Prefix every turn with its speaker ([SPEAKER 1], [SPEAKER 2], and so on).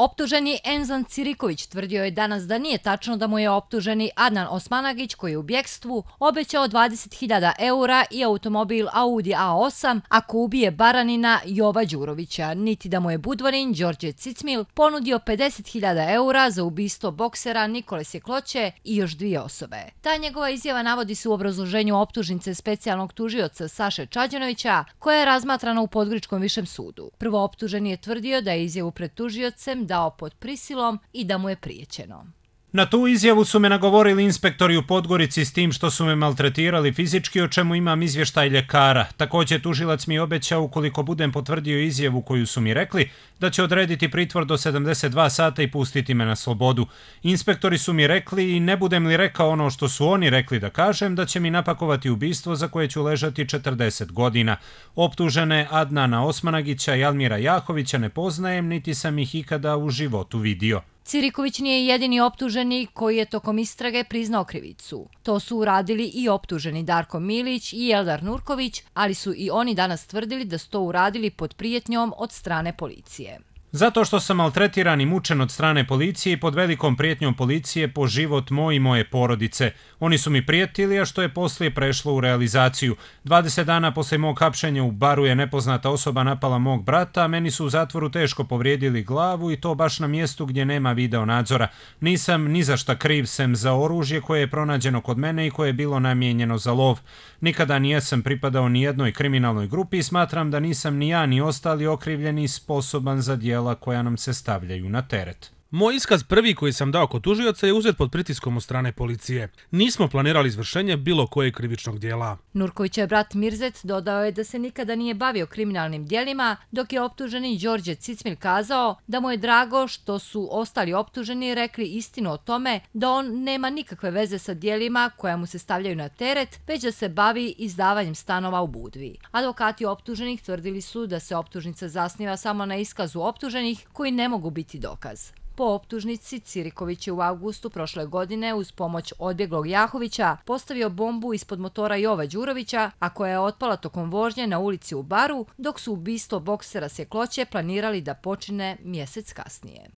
[SPEAKER 1] Optuženi Enzan Ciriković tvrdio je danas da nije tačno da mu je optuženi Adnan Osmanagić koji je u bjekstvu obećao 20.000 eura i automobil Audi A8 ako ubije Baranina Jova Đurovića, niti da mu je Budvarin Đorđe Cicmil ponudio 50.000 eura za ubisto boksera Nikole Sjekloće i još dvije osobe. Ta njegova izjava navodi se u obrazloženju optužnice specijalnog tužioca Saše Čađanovića koja je razmatrana u Podgričkom višem sudu. Prvo optuženi je tvrdio da je izjavu pred tužiocem dao pod prisilom i da mu je prijećeno.
[SPEAKER 2] Na tu izjavu su me nagovorili inspektori u Podgorici s tim što su me maltretirali fizički, o čemu imam izvještaj ljekara. Također, tužilac mi obećao, ukoliko budem potvrdio izjavu koju su mi rekli, da će odrediti pritvor do 72 sata i pustiti me na slobodu. Inspektori su mi rekli, i ne budem li rekao ono što su oni rekli da kažem, da će mi napakovati ubistvo za koje ću ležati 40 godina. Optužene Adnana Osmanagića i Almira Jahovića ne poznajem, niti sam ih ikada u životu vidio.
[SPEAKER 1] Ciriković nije jedini optuženi koji je tokom istrage priznao krivicu. To su uradili i optuženi Darko Milić i Eldar Nurković, ali su i oni danas tvrdili da su to uradili pod prijetnjom od strane policije.
[SPEAKER 2] Zato što sam maltretiran i mučen od strane policije i pod velikom prijetnjom policije po život moj i moje porodice. Oni su mi prijetili, a što je poslije prešlo u realizaciju. 20 dana posle mog hapšenja u baru je nepoznata osoba napala mog brata, a meni su u zatvoru teško povrijedili glavu i to baš na mjestu gdje nema video nadzora. Nisam ni za šta kriv sem za oružje koje je pronađeno kod mene i koje je bilo namijenjeno za lov. Nikada nijesam pripadao ni jednoj kriminalnoj grupi i smatram da nisam ni ja ni ostali okrivljeni sposoban za djelovanje dijela koja nam se stavljaju na teret. Moj iskaz prvi koji sam dao kod tužioca je uzet pod pritiskom od strane policije. Nismo planirali izvršenje bilo koje krivičnog dijela.
[SPEAKER 1] Nurković je brat Mirzec dodao je da se nikada nije bavio kriminalnim dijelima, dok je optuženi Đorđe Cicmil kazao da mu je drago što su ostali optuženi rekli istinu o tome da on nema nikakve veze sa dijelima koja mu se stavljaju na teret, već da se bavi izdavanjem stanova u Budvi. Advokati optuženih tvrdili su da se optužnica zasniva samo na iskazu optuženih koji ne mogu biti dokaz. Po optužnici, Ciriković je u augustu prošle godine uz pomoć odbjeglog Jahovića postavio bombu ispod motora Jova Đurovića, a koja je otpala tokom vožnje na ulici u Baru, dok su ubisto boksera Sjekloće planirali da počine mjesec kasnije.